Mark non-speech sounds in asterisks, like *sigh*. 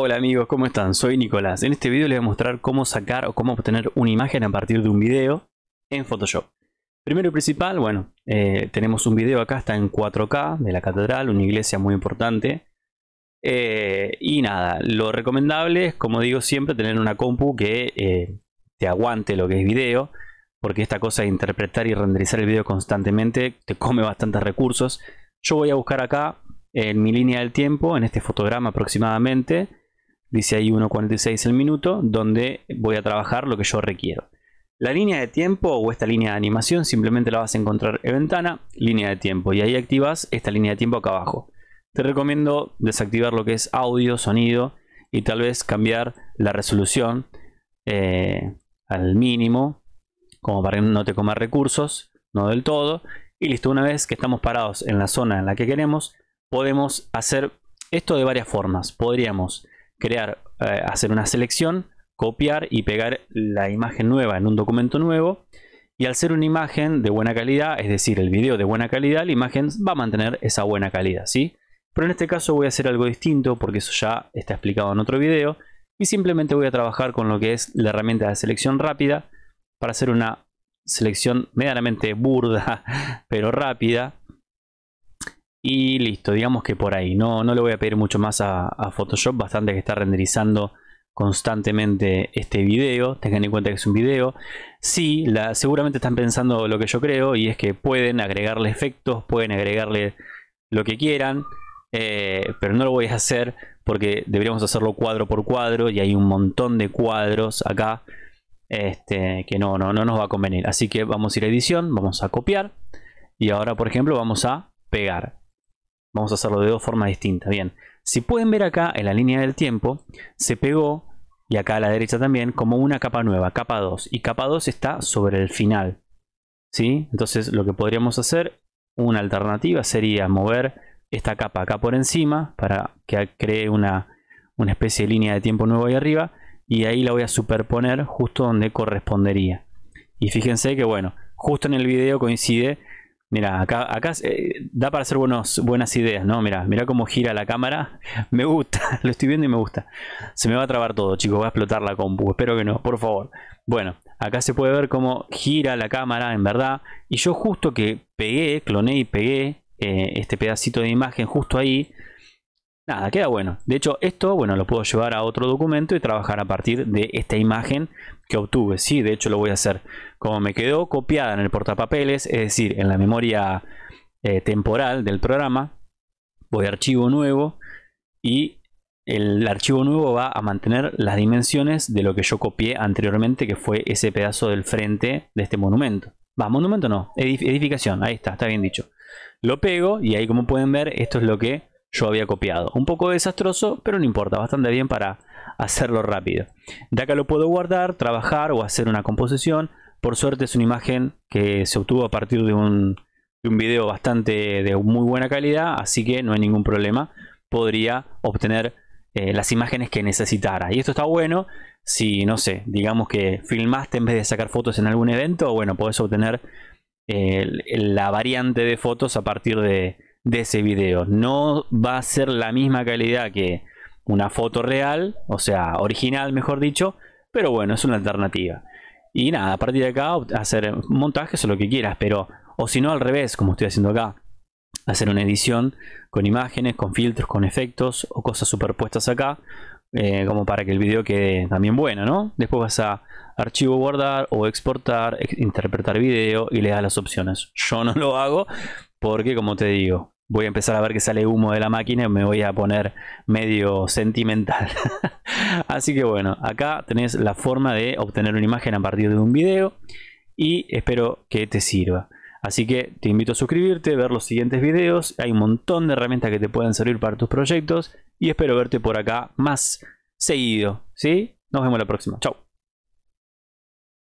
Hola amigos, ¿cómo están? Soy Nicolás. En este video les voy a mostrar cómo sacar o cómo obtener una imagen a partir de un video en Photoshop. Primero y principal, bueno, eh, tenemos un video acá, está en 4K de la catedral, una iglesia muy importante. Eh, y nada, lo recomendable es, como digo siempre, tener una compu que eh, te aguante lo que es video, porque esta cosa de interpretar y renderizar el video constantemente te come bastantes recursos. Yo voy a buscar acá en mi línea del tiempo, en este fotograma aproximadamente, dice ahí 1.46 el minuto, donde voy a trabajar lo que yo requiero. La línea de tiempo o esta línea de animación simplemente la vas a encontrar en ventana, línea de tiempo, y ahí activas esta línea de tiempo acá abajo. Te recomiendo desactivar lo que es audio, sonido y tal vez cambiar la resolución eh, al mínimo, como para que no te comas recursos, no del todo. Y listo, una vez que estamos parados en la zona en la que queremos, podemos hacer esto de varias formas. Podríamos crear, eh, hacer una selección, copiar y pegar la imagen nueva en un documento nuevo. Y al ser una imagen de buena calidad, es decir, el video de buena calidad, la imagen va a mantener esa buena calidad, ¿sí? Pero en este caso voy a hacer algo distinto porque eso ya está explicado en otro video. Y simplemente voy a trabajar con lo que es la herramienta de selección rápida para hacer una selección medianamente burda, *laughs* pero rápida y listo, digamos que por ahí. No, no le voy a pedir mucho más a, Photoshop, bastante que está renderizando constantemente este video. Tengan en cuenta que es un video. Sí, la, seguramente están pensando lo que yo creo y es que pueden agregarle efectos, pueden agregarle lo que quieran. Eh, pero no lo voy a hacer porque deberíamos hacerlo cuadro por cuadro y hay un montón de cuadros acá este, que no, no, no nos va a convenir. Así que vamos a ir a edición, vamos a copiar y ahora por ejemplo vamos a pegar. Vamos a hacerlo de dos formas distintas. Bien, si pueden ver acá en la línea del tiempo, se pegó, y acá a la derecha también, como una capa nueva, capa 2. Y capa 2 está sobre el final. ¿Sí? Entonces lo que podríamos hacer, una alternativa sería mover esta capa acá por encima para que cree una, una especie de línea de tiempo nueva ahí arriba. Y ahí la voy a superponer justo donde correspondería. Y fíjense que bueno, justo en el video coincide Mira, acá, acá eh, da para hacer buenas ideas, ¿no? Mira, mira cómo gira la cámara. *laughs* Me gusta, *laughs* lo estoy viendo y me gusta. Se me va a trabar todo, chicos, va a explotar la compu. Espero que no, por favor. Bueno, acá se puede ver cómo gira la cámara, en verdad. Y yo justo que pegué, cloné y pegué eh, este pedacito de imagen justo ahí, Nada, queda bueno. De hecho, esto, bueno, lo puedo llevar a otro documento y trabajar a partir de esta imagen que obtuve. Sí, de hecho lo voy a hacer. Como me quedó copiada en el portapapeles, es decir, en la memoria eh, temporal del programa, voy a archivo nuevo y el archivo nuevo va a mantener las dimensiones de lo que yo copié anteriormente, que fue ese pedazo del frente de este monumento. Va, monumento no, edificación, ahí está, está bien dicho. Lo pego y ahí como pueden ver, esto es lo que yo había copiado. Un poco desastroso, pero no importa, bastante bien para hacerlo rápido. De acá lo puedo guardar, trabajar o hacer una composición. Por suerte es una imagen que se obtuvo a partir de un, video bastante de muy buena calidad, así que no hay ningún problema. Podría obtener eh, las imágenes que necesitara. Y esto está bueno si, no sé, digamos que filmaste en vez de sacar fotos en algún evento, bueno, puedes obtener eh, la variante de fotos a partir de, de ese video. No va a ser la misma calidad que una foto real, o sea, original, mejor dicho, pero bueno, es una alternativa. Y nada, a partir de acá hacer montajes o lo que quieras, pero o si no al revés, como estoy haciendo acá, hacer una edición con imágenes, con filtros, con efectos o cosas superpuestas acá, eh, como para que el video quede también bueno, ¿no? Después vas a archivo guardar o exportar, interpretar video y le das las opciones. Yo no lo hago porque, como te digo, voy a empezar a ver que sale humo de la máquina y me voy a poner medio sentimental. *laughs* Así que bueno, acá tenés la forma de obtener una imagen a partir de un video y espero que te sirva. Así que te invito a suscribirte, ver los siguientes videos. Hay un montón de herramientas que te pueden servir para tus proyectos y espero verte por acá más seguido, ¿sí? Nos vemos la próxima. Chau.